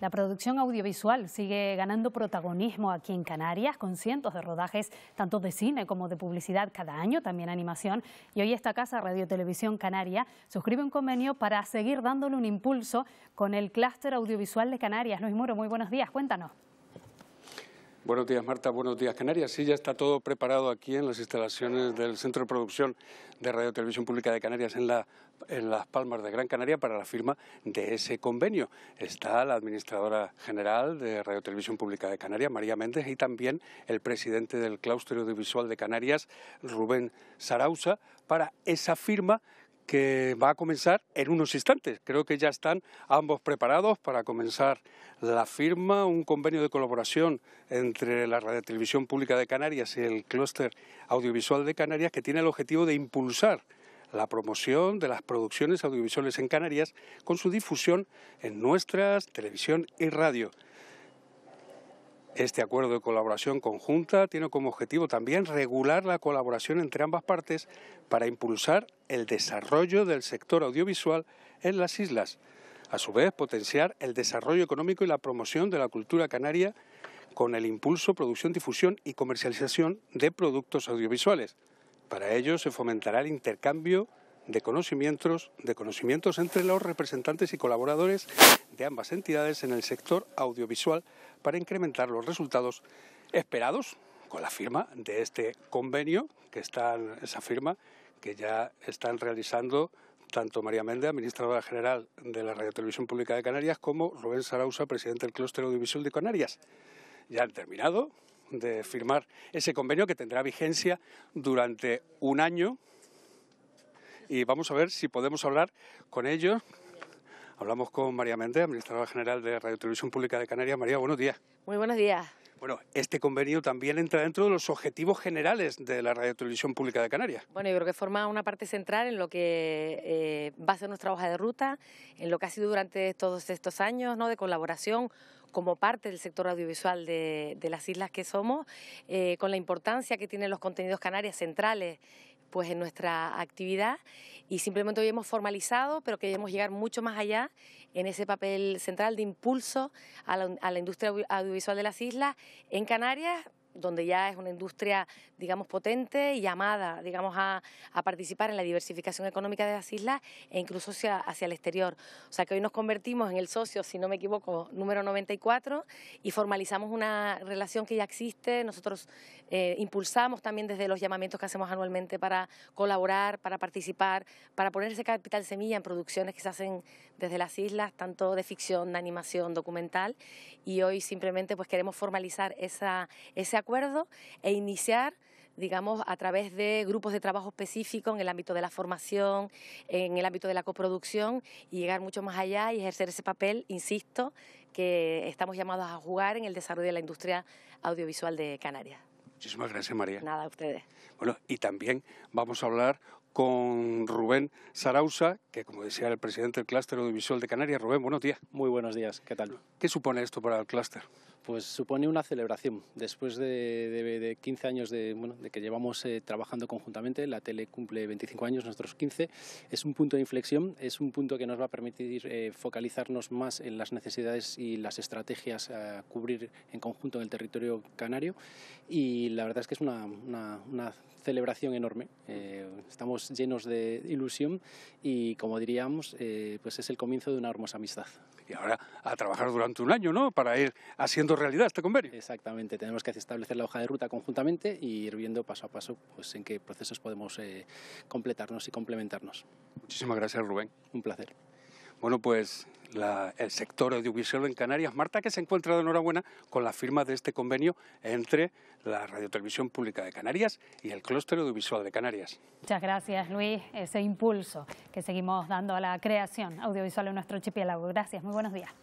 La producción audiovisual sigue ganando protagonismo aquí en Canarias, con cientos de rodajes, tanto de cine como de publicidad cada año, también animación. Y hoy esta casa, Radio Televisión Canaria, suscribe un convenio para seguir dándole un impulso con el clúster audiovisual de Canarias. Luis Muro, muy buenos días, cuéntanos. Buenos días, Marta. Buenos días, Canarias. Sí, ya está todo preparado aquí en las instalaciones del Centro de Producción de Radio Televisión Pública de Canarias en, Las Palmas de Gran Canaria para la firma de ese convenio. Está la administradora general de Radio Televisión Pública de Canarias, María Méndez, y también el presidente del Claustro Audiovisual de Canarias, Rubén Sarausa, para esa firma que va a comenzar en unos instantes. Creo que ya están ambos preparados para comenzar la firma, un convenio de colaboración entre la Radio Televisión Pública de Canarias y el clúster audiovisual de Canarias que tiene el objetivo de impulsar la promoción de las producciones audiovisuales en Canarias con su difusión en nuestras televisión y radio. Este acuerdo de colaboración conjunta tiene como objetivo también regular la colaboración entre ambas partes para impulsar el desarrollo del sector audiovisual en las islas, a su vez potenciar el desarrollo económico y la promoción de la cultura canaria con el impulso, producción, difusión y comercialización de productos audiovisuales. Para ello se fomentará el intercambio de conocimientos, de conocimientos entre los representantes y colaboradores de ambas entidades en el sector audiovisual para incrementar los resultados esperados con la firma de este convenio que esa firma que ya están realizando tanto María Méndez, administradora general de la Radio Televisión Pública de Canarias, como Rubén Sarausa, presidente del Clúster Audiovisual de Canarias. Ya han terminado de firmar ese convenio que tendrá vigencia durante un año y vamos a ver si podemos hablar con ellos. Hablamos con María Méndez, administradora general de Radio Televisión Pública de Canarias. María, buenos días. Muy buenos días. Bueno, este convenio también entra dentro de los objetivos generales de la Televisión Pública de Canarias. Bueno, yo creo que forma una parte central en lo que eh, va a ser nuestra hoja de ruta, en lo que ha sido durante todos estos años ¿no? de colaboración como parte del sector audiovisual de, las islas que somos, eh, con la importancia que tienen los contenidos canarias centrales pues en nuestra actividad y simplemente hoy hemos formalizado, pero queríamos llegar mucho más allá en ese papel central de impulso a la industria audiovisual de las islas en Canarias donde ya es una industria, digamos, potente y llamada, digamos, a, a, participar en la diversificación económica de las islas e incluso hacia, el exterior. O sea que hoy nos convertimos en el socio, si no me equivoco, número 94 y formalizamos una relación que ya existe. Nosotros eh, impulsamos también desde los llamamientos que hacemos anualmente para colaborar, para participar, para poner ese capital semilla en producciones que se hacen desde las islas, tanto de ficción, de animación, documental. Y hoy simplemente pues queremos formalizar esa, ese acuerdo e iniciar digamos, a través de grupos de trabajo específicos en el ámbito de la formación, en el ámbito de la coproducción y llegar mucho más allá y ejercer ese papel, insisto, que estamos llamados a jugar en el desarrollo de la industria audiovisual de Canarias. Muchísimas gracias, María. Nada, a ustedes. Bueno, y también vamos a hablar con Rubén Sarausa, que como decía el presidente del clúster audiovisual de Canarias. Rubén, buenos días. Muy buenos días, ¿qué tal? ¿Qué supone esto para el clúster? Pues supone una celebración. Después de, 15 años de, que llevamos eh, trabajando conjuntamente, la tele cumple 25 años, nuestros 15, es un punto de inflexión, es un punto que nos va a permitir eh, focalizarnos más en las necesidades y las estrategias a cubrir en conjunto en el territorio canario y la verdad es que es una, celebración enorme. Eh, estamos llenos de ilusión y, como diríamos, eh, pues es el comienzo de una hermosa amistad. Y ahora a trabajar durante un año, ¿no? Para ir haciendo realidad este convenio. Exactamente, tenemos que establecer la hoja de ruta conjuntamente y ir viendo paso a paso pues, en qué procesos podemos eh, completarnos y complementarnos. Muchísimas gracias, Rubén. Un placer. Bueno, pues el sector audiovisual en Canarias. Marta, que se encuentra de enhorabuena con la firma de este convenio entre la Radiotelevisión Pública de Canarias y el Clúster Audiovisual de Canarias. Muchas gracias, Luis. Ese impulso que seguimos dando a la creación audiovisual en nuestro chipiélago. Gracias, muy buenos días.